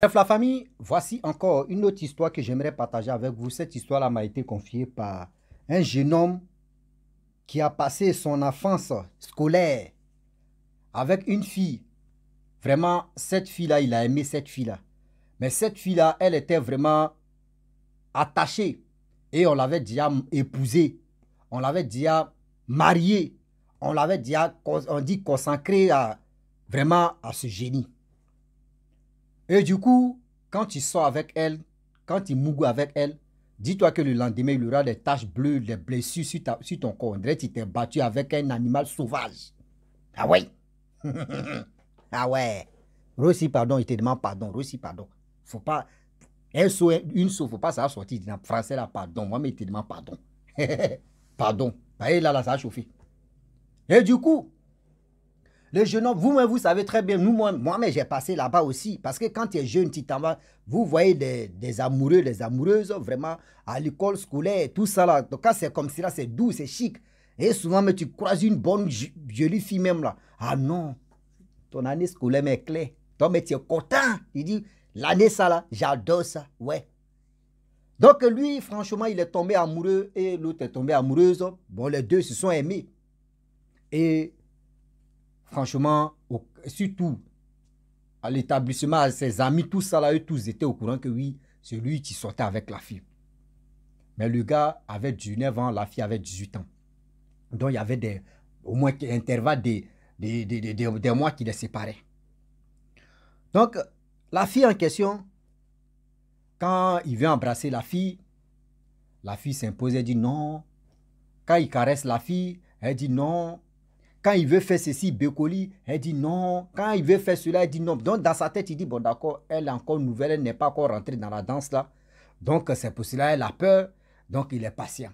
Bref, la famille, voici encore une autre histoire que j'aimerais partager avec vous. Cette histoire-là m'a été confiée par un jeune homme qui a passé son enfance scolaire avec une fille. Vraiment, cette fille-là, il a aimé cette fille-là. Mais cette fille-là, elle était vraiment attachée. Et on l'avait déjà épousée. On l'avait déjà mariée. On l'avait déjà, on dit, consacrée à, vraiment à ce génie. Et du coup, quand tu sors avec elle, quand tu mougues avec elle, dis-toi que le lendemain, il y aura des taches bleues, des blessures sur, ton corps. On dirait tu t'es battu avec un animal sauvage. Ah ouais Ah ouais Rossi, pardon, il te demande pardon. Rossi, pardon. Faut pas... Un saut, une ne faut pas ça sortir. En français, là, pardon. Moi, mais il te demande pardon. pardon. Bah, là, là, ça a chauffé. Et du coup, le jeune homme, vous-même, vous savez très bien, nous, moi-même, j'ai passé là-bas aussi. Parce que quand tu es jeune, tu t'en vas, vous voyez des, amoureux, des amoureuses, vraiment, à l'école scolaire, tout ça là. tout cas, c'est comme ça, c'est doux, c'est chic. Et souvent, mais tu croises une bonne, jolie fille même là. Ah non, ton année scolaire m'est claire. Ton mais tu es content. Il dit, l'année ça là, j'adore ça. Ouais. Donc, lui, franchement, il est tombé amoureux et l'autre est tombé amoureuse. Bon, les deux se sont aimés. Et franchement, surtout à l'établissement, à ses amis, tout ça là, eux tous étaient au courant que oui, c'est lui qui sortait avec la fille. Mais le gars avait 19 ans, la fille avait 18 ans. Donc il y avait des, au moins un intervalle des, des, mois qui les séparaient. Donc la fille en question, quand il veut embrasser la fille, la fille s'impose, elle dit non. Quand il caresse la fille, elle dit non, quand il veut faire ceci, Bécoli, elle dit non. Quand il veut faire cela, elle dit non. Donc dans sa tête, il dit, bon d'accord, elle est encore nouvelle, elle n'est pas encore rentrée dans la danse là. Donc c'est pour cela, elle a peur. Donc il est patient.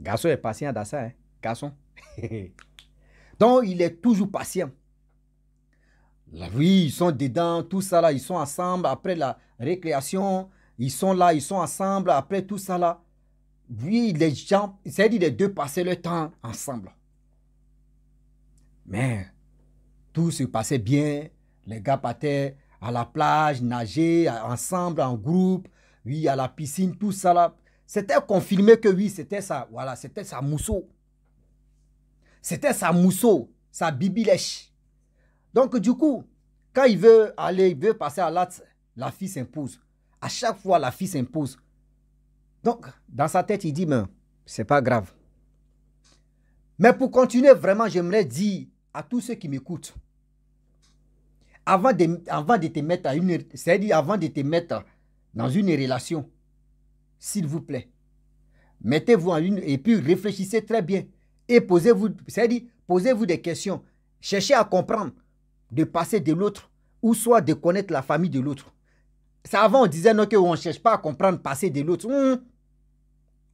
Garçon est patient dans ça, hein? garçon. Donc il est toujours patient. oui, ils sont dedans, tout ça là, ils sont ensemble après la récréation, ils sont là, ils sont ensemble après tout ça là. Oui, les gens, c'est-à-dire les deux passaient le temps ensemble. Mais tout se passait bien. Les gars partaient à la plage, nager ensemble, en groupe, oui, à la piscine, tout ça là. C'était confirmé que oui, c'était ça. Voilà, c'était sa mousseau. C'était sa mousseau, sa bibilèche. Donc, du coup, quand il veut aller, il veut passer à la la fille s'impose. À chaque fois, la fille s'impose. Donc, dans sa tête, il dit, mais c'est pas grave. Mais pour continuer, vraiment, j'aimerais dire à tous ceux qui m'écoutent, avant de, avant de te mettre à une, c'est-à-dire avant de te mettre dans une relation, s'il vous plaît, mettez-vous en une et puis réfléchissez très bien et posez-vous, c'est-à-dire posez-vous des questions, cherchez à comprendre, de passer de l'autre ou soit de connaître la famille de l'autre. Ça avant on disait non que on cherche pas à comprendre passer de l'autre hum, hum.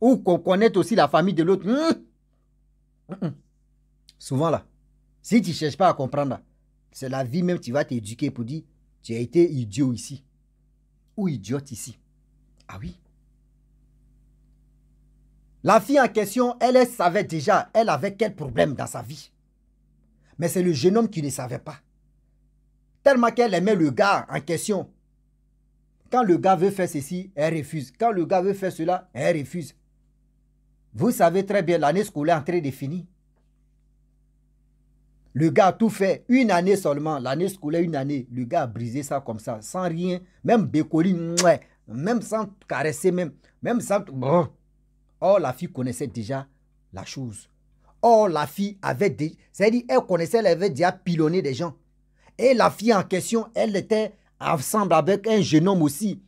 ou qu'on connaît aussi la famille de l'autre. Hum, Souvent là. Si tu ne cherches pas à comprendre, c'est la vie même, qui va t'éduquer pour dire, tu as été idiot ici, ou idiote ici. Ah oui. La fille en question, elle, savait déjà, elle avait quel problème dans sa vie. Mais c'est le jeune homme qui ne savait pas. Tellement qu'elle aimait le gars en question. Quand le gars veut faire ceci, elle refuse. Quand le gars veut faire cela, elle refuse. Vous savez très bien, l'année scolaire est en le gars a tout fait, une année seulement, l'année scolaire, une année. Le gars a brisé ça comme ça, sans rien, même Bécoli, même sans caresser, même, même sans. Or, la fille connaissait déjà la chose. Or, la fille avait déjà. cest à elle connaissait, avait déjà pilonné des gens. Et la fille en question, elle était ensemble avec un jeune homme aussi,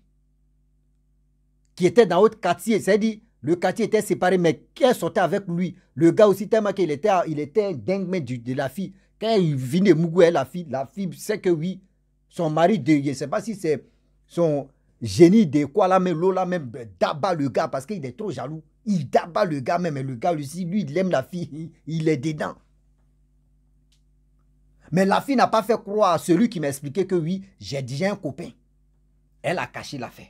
qui était dans l'autre quartier. C'est-à-dire, le quartier était séparé, mais qu'elle sortait avec lui. Le gars aussi, tellement qu'il était, il était dingue mais de, la fille. Quand il venait Mougoué, hein, la fille, la fille sait que oui, son mari, de, je ne sais pas si c'est son génie de quoi là, mais l'eau là, même ben, d'abat le gars parce qu'il est trop jaloux. Il d'abat le gars même, mais le gars aussi, lui, il aime la fille, il est dedans. Mais la fille n'a pas fait croire à celui qui m'expliquait que oui, j'ai déjà un copain. Elle a caché l'affaire.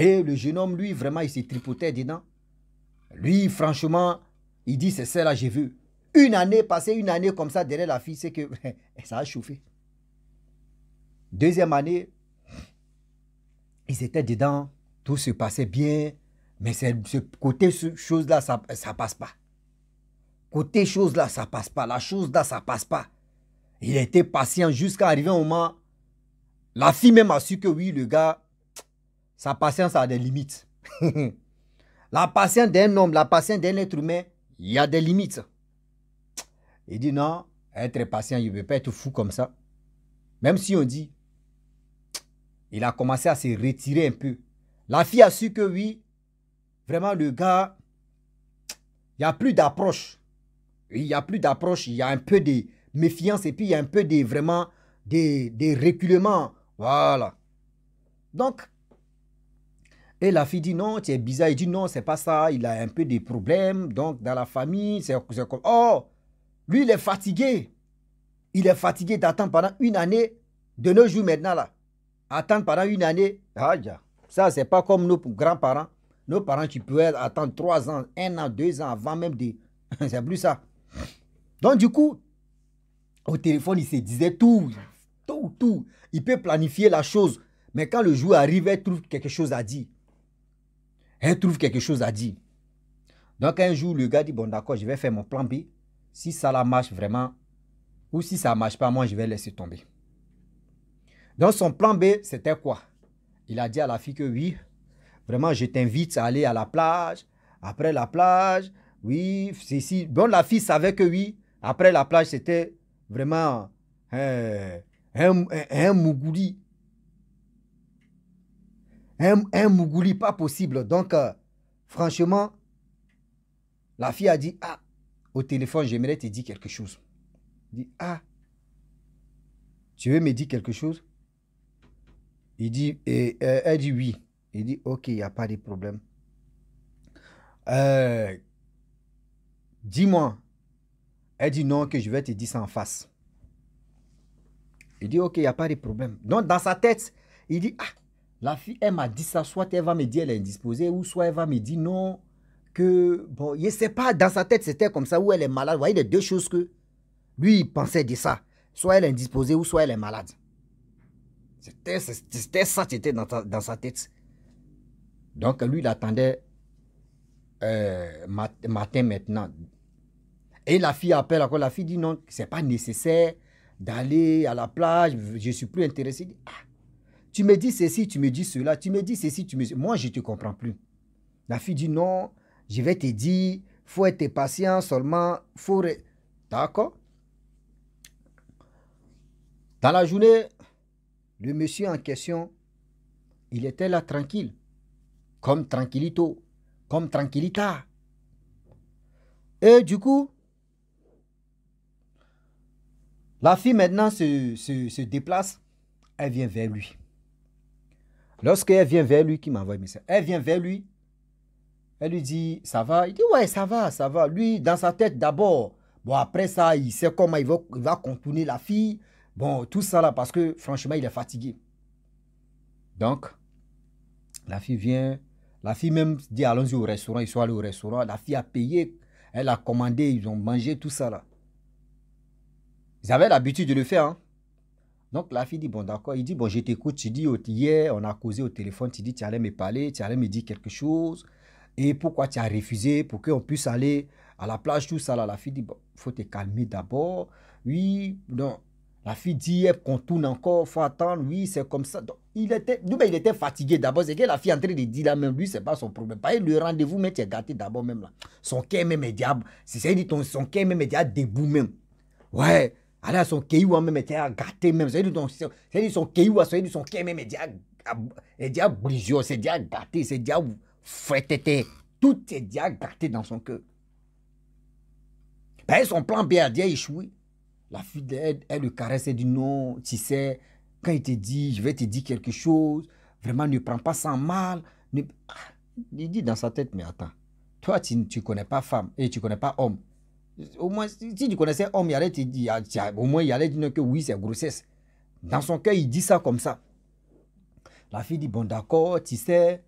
Et le jeune homme, lui, vraiment, il se tripotait dedans. Lui, franchement, il dit, c'est celle-là, j'ai vu. Une année passée, une année comme ça derrière la fille, c'est que ça a chauffé. Deuxième année, ils étaient dedans, tout se passait bien, mais ce côté chose-là, ça ne passe pas. Côté chose-là, ça passe pas. La chose-là, ça passe pas. Il était patient jusqu'à arriver au moment, la fille même a su que oui, le gars, sa patience a des limites. la patience d'un homme, la patience d'un être humain, il y a des limites. Il dit non, être patient, il ne veut pas être fou comme ça. Même si on dit, il a commencé à se retirer un peu. La fille a su que oui, vraiment le gars, il n'y a plus d'approche. Il n'y a plus d'approche, il y a un peu de méfiance et puis il y a un peu de vraiment des, des Voilà. Donc, et la fille dit non, tu es bizarre. Il dit non, c'est pas ça. Il a un peu des problèmes. Donc, dans la famille, c'est comme. Oh, lui, il est fatigué. Il est fatigué d'attendre pendant une année, de nos jours maintenant, là. Attendre pendant une année. ça, c'est pas comme nos grands-parents. Nos parents, tu peux attendre trois ans, un an, deux ans avant même de. c'est plus ça. Donc, du coup, au téléphone, il se disait tout. Tout, tout. Il peut planifier la chose. Mais quand le jour arrivait, il trouve quelque chose à dire elle trouve quelque chose à dire. Donc un jour, le gars dit, bon d'accord, je vais faire mon plan B. Si ça la marche vraiment, ou si ça ne marche pas, moi, je vais laisser tomber. Donc son plan B, c'était quoi Il a dit à la fille que oui, vraiment, je t'invite à aller à la plage. Après la plage, oui, c'est si Bon, la fille savait que oui, après la plage, c'était vraiment euh, un, un, un un, un mougouli pas possible. Donc, euh, franchement, la fille a dit, ah, au téléphone, j'aimerais te dire quelque chose. Il dit, ah, tu veux me dire quelque chose Il dit, et, euh, elle dit oui. Il dit, ok, il n'y a pas de problème. Euh, dis-moi. Elle dit non, que je vais te dire ça en face. Il dit, ok, il n'y a pas de problème. Donc, dans sa tête, il dit, ah, la fille, elle m'a dit ça, soit elle va me dire elle est indisposée, ou soit elle va me dire non, que, bon, je ne sais pas, dans sa tête c'était comme ça, ou elle est malade. Vous voyez les deux choses que lui, il pensait de ça. Soit elle est indisposée, ou soit elle est malade. C'était ça qui était dans, sa tête. Donc lui, il attendait euh, matin maintenant. Et la fille appelle encore, la fille dit non, c'est pas nécessaire d'aller à la plage, je suis plus intéressé. Ah, tu me dis ceci, tu me dis cela, tu me dis ceci, tu me dis... Moi, je ne te comprends plus. La fille dit non, je vais te dire, faut être patient seulement, faut... D'accord Dans la journée, le monsieur en question, il était là tranquille, comme tranquillito, comme tranquillita. Et du coup, la fille maintenant se déplace, elle vient vers lui. Lorsqu'elle vient vers lui, qui m'envoie mes message, elle vient vers lui, elle lui dit, ça va Il dit, ouais, ça va, ça va. Lui, dans sa tête d'abord. Bon, après ça, il sait comment il va, il va contourner la fille. Bon, tout ça là, parce que franchement, il est fatigué. Donc, la fille vient, la fille même dit, allons-y au restaurant, ils sont allés au restaurant. La fille a payé, elle a commandé, ils ont mangé, tout ça là. Ils avaient l'habitude de le faire, hein. Donc la fille dit, bon d'accord, il dit, bon je t'écoute, tu dis, hier on a causé au téléphone, tu dis, tu allais me parler, tu allais me dire quelque chose, et pourquoi tu as refusé pour qu'on puisse aller à la plage, tout ça. Là, la fille dit, bon, faut te calmer d'abord, oui, non. La fille dit, qu'on tourne encore, faut attendre, oui, c'est comme ça. Donc, il était, nous il était fatigué d'abord, c'est que la fille est en train de dire là même, lui, c'est pas son problème. Pas le rendez-vous, mais tu es gâté d'abord même là. Son cœur même est diable, c'est ça, il dit, ton, son cœur même est diable debout même. Ouais. Alors son kei même était à gâter même c'est à son kei à c'est son kei même était déjà brisé. c'est déjà gâté c'est déjà frétété tout est déjà gâté dans son cœur ben, son plan B a échoué la fille d'aide, elle le caresse du dit non tu sais quand il te dit je vais te dire quelque chose vraiment ne prends pas ça mal ne... Ah, il dit dans sa tête mais attends toi tu ne connais pas femme et tu ne connais pas homme au moins, si, tu connaissais homme, il allait te dire, ah, au moins, il allait dire que oui, c'est grossesse. Dans son cœur, il dit ça comme ça. La fille dit, bon, d'accord, tu sais,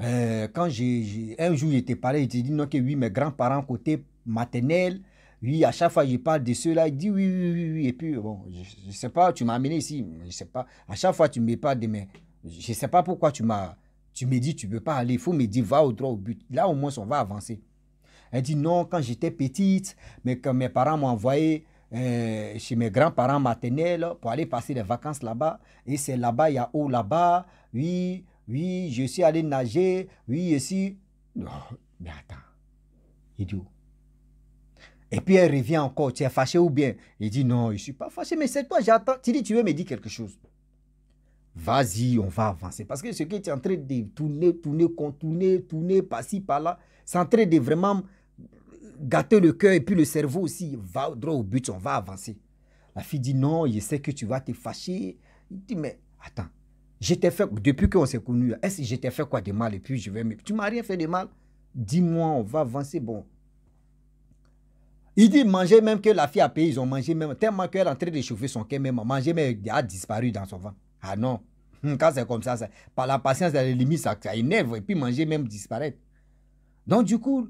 euh, quand j'ai, un jour, je t'ai parlé, je t'ai dit, non, que oui, mes grands-parents côté maternel, oui, à chaque fois, je parle de ceux-là, il dit, oui, oui, oui, et puis, bon, je ne sais pas, tu m'as amené ici, je sais pas, à chaque fois, tu me parles de mes, je ne sais pas pourquoi tu m'as, tu me dis, tu ne peux pas aller, il faut me dire, va au droit au but. Là, au moins, on va avancer. Elle dit non, quand j'étais petite, mais quand mes parents m'ont envoyé euh, chez mes grands-parents maternels pour aller passer des vacances là-bas. Et c'est là-bas, il y a eau là-bas. Oui, oui, je suis allé nager. Oui, je suis. mais attends, idiot. Oh. Et puis elle revient encore. Tu es fâché ou bien Il dit non, je ne suis pas fâché, mais c'est toi, j'attends. Tu dis, tu veux me dire quelque chose Vas-y, on va avancer. Parce que ce que tu es en train de tourner, tourner, contourner, tourner, par-ci, par-là, c'est en train de vraiment gâter le cœur et puis le cerveau aussi. Va droit au but, on va avancer. La fille dit non, je sais que tu vas te fâcher. Il dit mais attends, J'étais fait, depuis qu'on s'est connu est-ce que j'étais fait quoi de mal et puis je vais Tu m'as rien fait de mal. Dis-moi, on va avancer. Bon. Il dit manger même que la fille a payé, ils ont mangé même, tellement qu'elle est en train de chauffer son cœur même, manger elle a disparu dans son vent Ah non, hmm, quand c'est comme ça, par la patience, Elle est limite, ça, ça énerve et puis manger même disparaître. Donc du coup,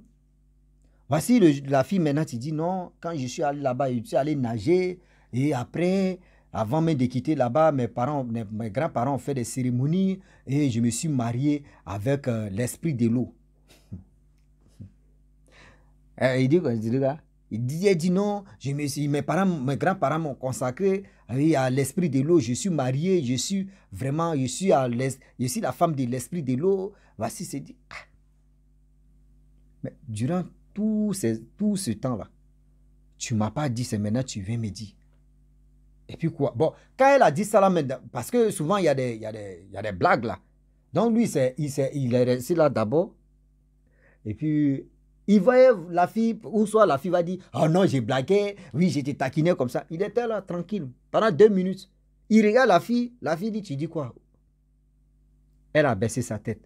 Voici la fille maintenant, qui dit non, quand je suis allé là-bas, je suis allé nager. Et après, avant même de quitter là-bas, mes parents, mes grands-parents ont fait des cérémonies et je me suis marié avec euh, l'esprit de l'eau. Eh, il dit quoi il dit, non, je me suis, mes parents, mes grands-parents m'ont consacré à l'esprit de l'eau. Je suis marié, je suis vraiment, je suis, à la femme de l'esprit de l'eau. Voici, c'est dit. Ah. Mais durant tout, tout ce temps-là. Tu ne m'as pas dit, c'est maintenant tu viens me dire. Et puis quoi Bon, quand elle a dit ça là, parce que souvent il y, a des, y, a blagues là. Donc lui, il, est, il est resté là d'abord. Et puis, il voyait la fille, ou soit la fille va dire Oh non, j'ai blagué, oui, j'étais taquiné comme ça. Il était là, tranquille, pendant deux minutes. Il regarde la fille, la fille dit Tu dis quoi Elle a baissé sa tête.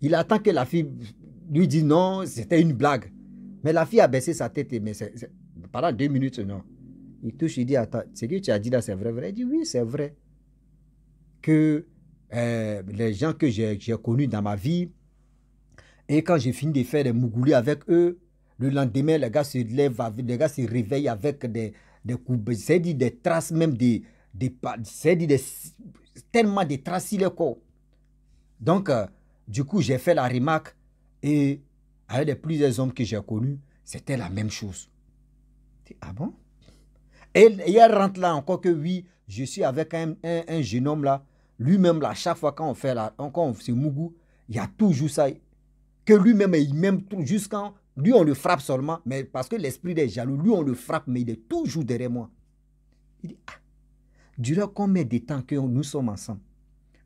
Il attend que la fille lui dise Non, c'était une blague. Mais la fille a baissé sa tête, mais pendant deux minutes, non. Il touche, il dit, attends, ce que tu as dit là, c'est vrai, vrai. Il dit, oui, c'est vrai. Que euh, les gens que j'ai connus dans ma vie, et quand j'ai fini de faire des mougoulis avec eux, le lendemain, les gars se lèvent, les gars se réveillent avec des, des coups, cest dit des traces même des, des cest dit des, tellement de traces sur le corps. Donc, euh, du coup, j'ai fait la remarque et avec les plusieurs hommes que j'ai connus, c'était la même chose. ah bon et, il elle rentre là encore que oui, je suis avec un, jeune homme là, lui-même là, chaque fois quand on fait là, quand on mougou, il y a toujours ça. Que lui-même, il tout, jusqu'à... Lui, on le frappe seulement, mais parce que l'esprit est jaloux, lui, on le frappe, mais il est toujours derrière moi. Il dit, ah, durant combien de temps que nous sommes ensemble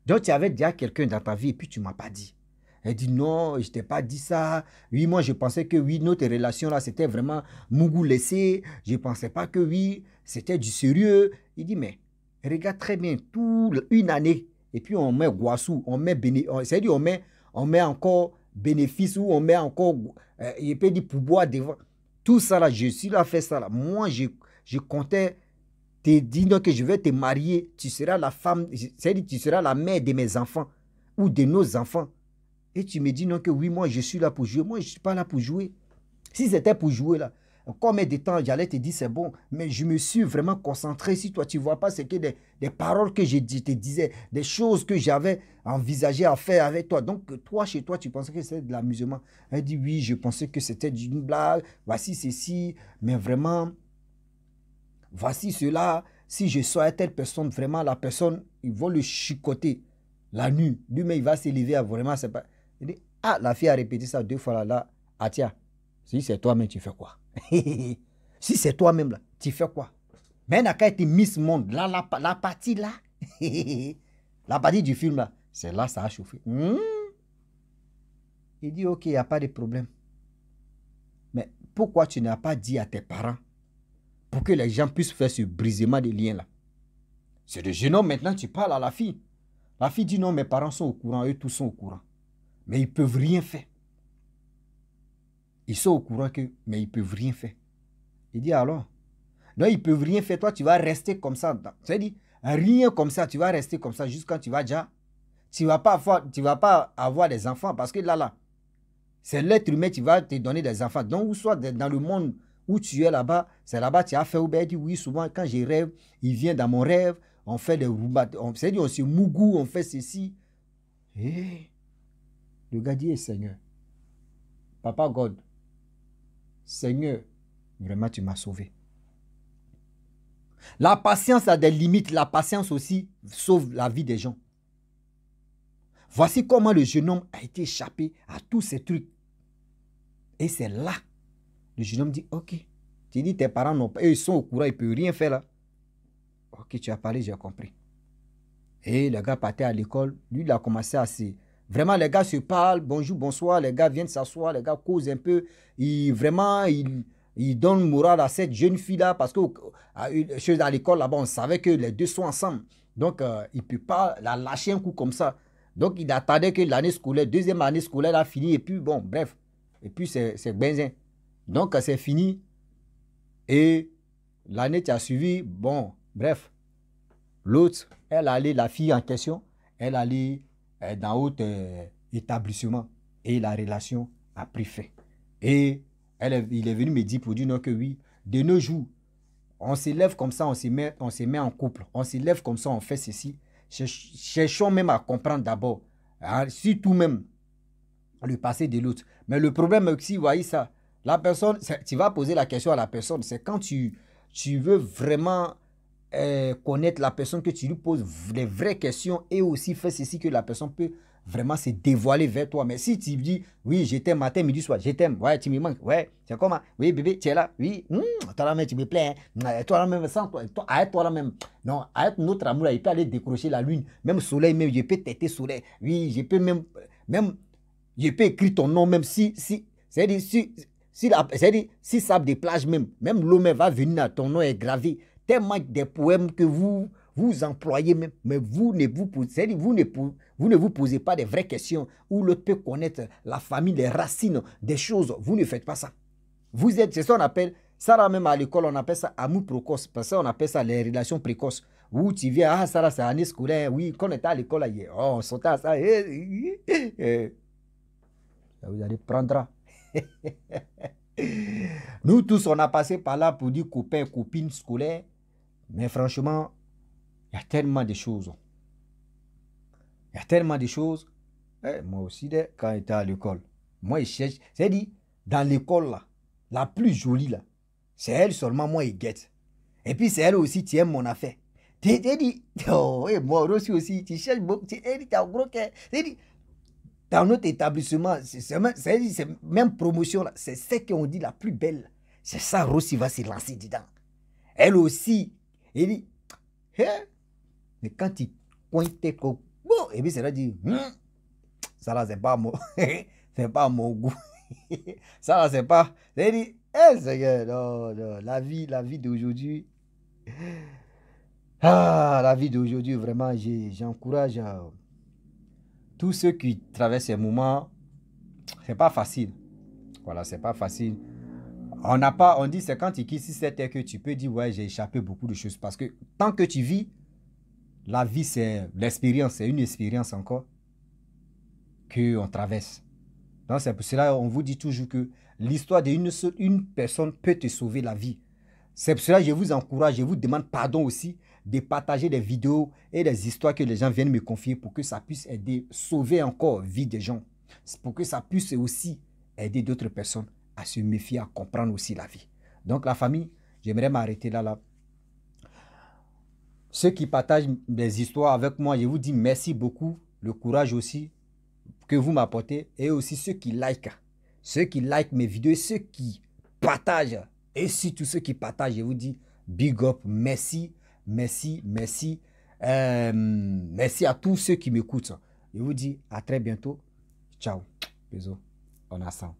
Donc, tu avais déjà quelqu'un dans ta vie et puis tu ne m'as pas dit. Elle dit non, je t'ai pas dit ça. Oui, moi je pensais que oui, notre relation là, c'était vraiment Mougou laissé. Je pensais pas que oui, c'était du sérieux. Il dit mais regarde très bien, tout une année. Et puis on met Guassou, on met Béné, cest dire on met, encore bénéfice ou on met encore, euh, il peut dire pouvoir devant. Tout ça là, je suis là, fait ça là. Moi, je, je comptais te dire que je vais te marier. Tu seras la femme, cest dire tu seras la mère de mes enfants ou de nos enfants. Et tu me dis non que oui, moi je suis là pour jouer. Moi je ne suis pas là pour jouer. Si c'était pour jouer là, combien de temps j'allais te dire c'est bon, mais je me suis vraiment concentré. Si toi tu ne vois pas, c'est que des, paroles que je te disais, des choses que j'avais envisagées à faire avec toi. Donc toi, chez toi, tu pensais que c'était de l'amusement. Elle dit oui, je pensais que c'était une blague, voici ceci, mais vraiment, voici cela. Si je sois telle personne, vraiment, la personne, ils vont le chicoter la nuit. Lui-même, il va s'élever à vraiment. Pas... Ah, la fille a répété ça deux fois là, là. Ah, tiens si c'est toi-même, tu fais quoi Si c'est toi-même là, tu fais quoi Mais elle n'a qu'à Miss Monde. Là, la, partie là, la partie du film là, c'est là, ça a chauffé. Hmm? Il dit, ok, il n'y a pas de problème. Mais pourquoi tu n'as pas dit à tes parents pour que les gens puissent faire ce brisement des liens là C'est le génome maintenant, tu parles à la fille. La fille dit non, mes parents sont au courant, eux tous sont au courant mais ils ne peuvent rien faire. Ils sont au courant que, mais ils ne peuvent rien faire. Il dit alors, non, ils ne peuvent rien faire. Toi, tu vas rester comme ça. Tu sais, rien comme ça. Tu vas rester comme ça jusqu'à tu vas déjà. Tu ne vas, pas avoir, tu vas pas avoir des enfants parce que là, là, c'est l'être humain qui va te donner des enfants. Donc, soit dans le monde où tu es là-bas, c'est là-bas tu as fait Il dit oui, souvent quand je rêve, il vient dans mon rêve, on fait des on, cest dit on se mougou, on fait ceci. Eh? Le gars dit, Seigneur, Papa God, Seigneur, vraiment tu m'as sauvé. La patience a des limites, la patience aussi sauve la vie des gens. Voici comment le jeune homme a été échappé à tous ces trucs. Et c'est là, le jeune homme dit, ok, tu dis tes parents n'ont pas, ils sont au courant, ils ne peuvent rien faire là. Ok, tu as parlé, j'ai compris. Et le gars partait à l'école, lui il a commencé à se Vraiment, les gars se parlent, bonjour, bonsoir, les gars viennent s'asseoir, les gars causent un peu. Il vraiment, ils, donnent donnent moral à cette jeune fille-là parce que à, à l'école, là-bas, on savait que les deux sont ensemble. Donc, euh, il ne peut pas la lâcher un coup comme ça. Donc, il attendait que l'année scolaire, deuxième année scolaire, a fini. Et puis, bon, bref. Et puis, c'est benzin. Donc, c'est fini. Et l'année qui a suivi, bon, bref. L'autre, elle allait, la fille en question, elle allait euh, dans autre euh, établissement. Et la relation a pris fait. Et elle il est venu me dire pour dire non que oui, de nos jours, on s'élève comme ça, on se, met, on se met en couple, on s'élève comme ça, on fait ceci. Cherchons même à comprendre d'abord, hein, Si tout même le passé de l'autre. Mais le problème aussi, vous voyez ça, la personne, tu vas poser la question à la personne, c'est quand tu, tu veux vraiment euh, connaître la personne, que tu lui poses les vraies questions et aussi faire ceci que la personne peut vraiment se dévoiler vers toi. Mais si tu dis, oui, je t'aime matin, midi, soir, je t'aime, ouais, tu me manques, ouais, c'est comment, oui, bébé, tu es là, oui, hmm, toi là-même, tu me plais, hein. hmm, toi là-même, sans toi, toi toi là-même. Non, Arrête notre amour, il peut aller décrocher la lune, même soleil, même, je peux têter soleil, oui, je peux même, même, je peux écrire ton nom, même si, si, c'est-à-dire, si, si, la, c'est-à-dire, si sable des plages même, même l'eau va venir, ton nom est gravé tellement des poèmes que vous, vous employez, même, mais vous ne vous, posez, vous, vous ne vous posez pas des vraies questions où l'autre peut connaître la famille, les racines, des choses. Vous ne faites pas ça. Vous êtes, c'est ça qu'on appelle, Sarah même à l'école, on appelle ça amour précoce, parce on appelle ça les relations précoces. Où tu viens, ah Sarah, c'est année scolaire, oui, quand on à l'école, oh, on eh, eh, eh, ça, vous allez prendre. Nous tous, on a passé par là pour dire copain copines scolaires. Mais franchement, il y a tellement de choses. Hein. Il y a tellement de choses. Eh, moi aussi, quand j'étais à l'école, moi, je cherche. C'est dit, dans l'école, là, la plus jolie, là, c'est elle seulement, moi, je guette. Et puis, c'est elle aussi qui aime mon affaire. Tu dit, oh, et eh, moi aussi, aussi, tu cherches beaucoup. Tu dit, t'as gros cœur. dit, dans notre établissement, c'est même, même promotion, c'est ce qu'on dit la plus belle. C'est ça, Rossi va se lancer dedans. Elle aussi, il dit, hein? mais quand il pointait comme bon, et puis cela dit, hein? ça là, c'est pas mon, c'est pas mon goût. ça là, c'est pas. il dit, hé, hein, Seigneur, non, la vie, la vie d'aujourd'hui. Ah, la vie d'aujourd'hui, vraiment, j'encourage euh, tous ceux qui traversent ces moments. C'est pas facile. Voilà, c'est pas facile. On n'a pas, on dit c'est quand tu quittes cette terre que tu peux dire ouais j'ai échappé beaucoup de choses parce que tant que tu vis, la vie c'est l'expérience, c'est une expérience encore que on traverse. Donc c'est pour cela on vous dit toujours que l'histoire d'une seule une personne peut te sauver la vie. C'est pour cela que je vous encourage, je vous demande pardon aussi de partager des vidéos et des histoires que les gens viennent me confier pour que ça puisse aider, sauver encore vie des gens, pour que ça puisse aussi aider d'autres personnes à se méfier, à comprendre aussi la vie. Donc la famille, j'aimerais m'arrêter là, là. Ceux qui partagent des histoires avec moi, je vous dis merci beaucoup. Le courage aussi que vous m'apportez. Et aussi ceux qui likent. Ceux qui likent mes vidéos, ceux qui partagent. Et tous ceux qui partagent, je vous dis big up, merci, merci, merci. Euh, merci à tous ceux qui m'écoutent. Je vous dis à très bientôt. Ciao. Bisous. On a ça.